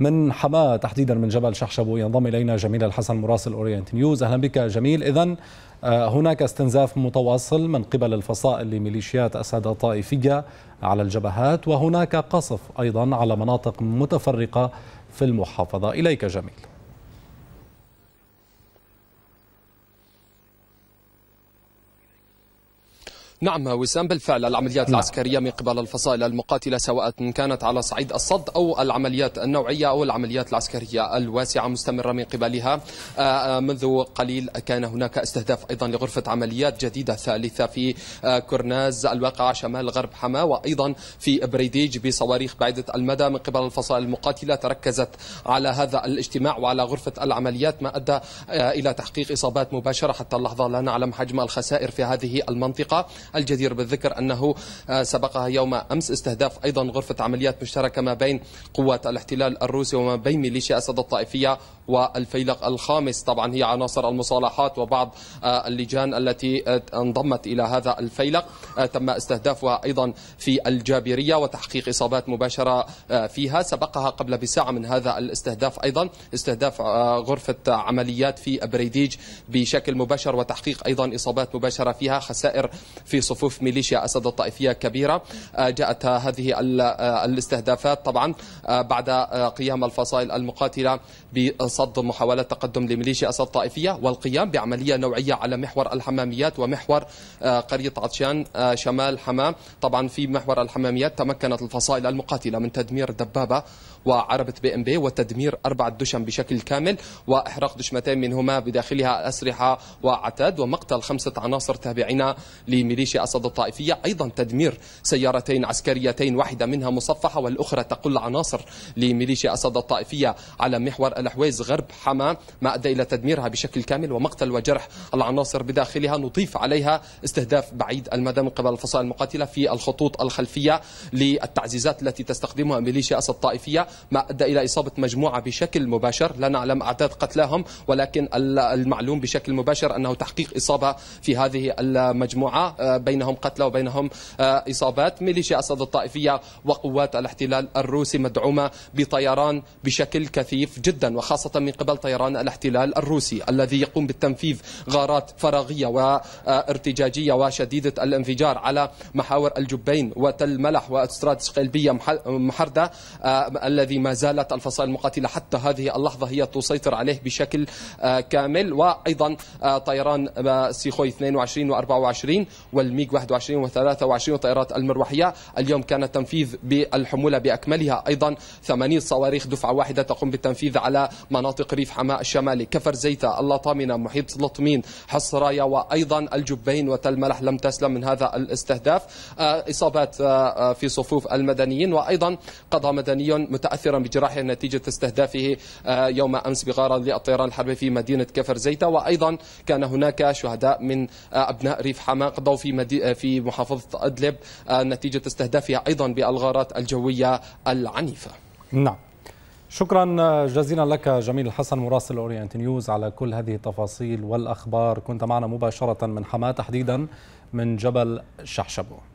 من حماه تحديدا من جبل شحشبو ينضم الينا جميل الحسن مراسل اورينت نيوز اهلا بك جميل اذا آه، هناك استنزاف متواصل من قبل الفصائل لميليشيات اسد الطائفيه على الجبهات وهناك قصف ايضا على مناطق متفرقه في المحافظه اليك جميل نعم وسام بالفعل العمليات نعم. العسكرية من قبل الفصائل المقاتلة سواء كانت على صعيد الصد أو العمليات النوعية أو العمليات العسكرية الواسعة مستمرة من قبلها آه، آه، منذ قليل كان هناك استهداف أيضا لغرفة عمليات جديدة ثالثة في آه، كورناز الواقعة شمال غرب حما وأيضا في بريديج بصواريخ بعيدة المدى من قبل الفصائل المقاتلة تركزت على هذا الاجتماع وعلى غرفة العمليات ما أدى إلى تحقيق إصابات مباشرة حتى اللحظة لا نعلم حجم الخسائر في هذه المنطقة الجدير بالذكر أنه آه، سبقها يوم أمس استهداف أيضا غرفة عمليات مشتركة ما بين قوات الاحتلال الروسي وما بين ميليشيا أسد الطائفية والفيلق الخامس طبعا هي عناصر المصالحات وبعض آه، اللجان التي آه، انضمت إلى هذا الفيلق تم استهدافها أيضا في الجابرية وتحقيق إصابات مباشرة فيها سبقها قبل بساعة من هذا الاستهداف أيضا استهداف غرفة عمليات في بريديج بشكل مباشر وتحقيق أيضا إصابات مباشرة فيها خسائر في صفوف ميليشيا أسد الطائفية كبيرة آه، جاءت هذه آه، الاستهدافات طبعا آه، بعد قيام الفصائل المقاتلة بصد محاولات تقدم لميليشيا أسد الطائفية والقيام بعملية نوعية على محور الحماميات ومحور قرية عطشان شمال حماه طبعا في محور الحماميات تمكنت الفصائل المقاتلة من تدمير دبابة وعربة بي ام بي وتدمير أربعة دشم بشكل كامل وإحراق دشمتين منهما بداخلها أسلحة وعتاد ومقتل خمسة عناصر تابعين لميليشيا جيش أسد الطائفية أيضا تدمير سيارتين عسكريتين واحدة منها مصفحة والأخرى تقل عناصر لميليشيا أسد الطائفية على محور الحويز غرب حما ما أدى إلى تدميرها بشكل كامل ومقتل وجرح العناصر بداخلها نضيف عليها استهداف بعيد المدى من قبل الفصائل المقاتلة في الخطوط الخلفية للتعزيزات التي تستخدمها ميليشيا أسد الطائفية ما أدى إلى إصابة مجموعة بشكل مباشر لا نعلم أعداد قتلاهم ولكن المعلوم بشكل مباشر أنه تحقيق إصابة في هذه المجموعة آه، بينهم قتلى وبينهم آه، إصابات ميليشيا أسد الطائفية وقوات الاحتلال الروسي مدعومة بطيران بشكل كثيف جدا وخاصة من قبل طيران الاحتلال الروسي الذي يقوم بالتنفيذ غارات فراغية وارتجاجية وشديدة الانفجار على محاور الجبين وتل ملح وأستراد قلبية محردة آه، الذي ما زالت الفصائل المقاتلة حتى هذه اللحظة هي تسيطر عليه بشكل آه، كامل وأيضا طيران سيخوي 22 و24 والميغ 21 و23 طائرات المروحية اليوم كان التنفيذ بالحمولة بأكملها أيضا 80 صواريخ دفعة واحدة تقوم بالتنفيذ على مناطق ريف حماة الشمالي كفر زيتة اللطامنه محيط لطمين حصرايا وأيضا الجبين وتل ملح لم تسلم من هذا الاستهداف آه، إصابات آه، آه، في صفوف المدنيين وأيضا قضى مدني متأثرا بجراحه نتيجة استهدافه يوم أمس بغارة للطيران الحربي في مدينة كفر زيتة وأيضا كان هناك شهداء من أبناء ريف حماة قضوا في في مدي... في محافظه ادلب آه، نتيجه استهدافها ايضا بالغارات الجويه العنيفه. نعم. شكرا جزيلا لك جميل الحسن مراسل اورينت نيوز على كل هذه التفاصيل والاخبار كنت معنا مباشره من حماه تحديدا من جبل شحشبو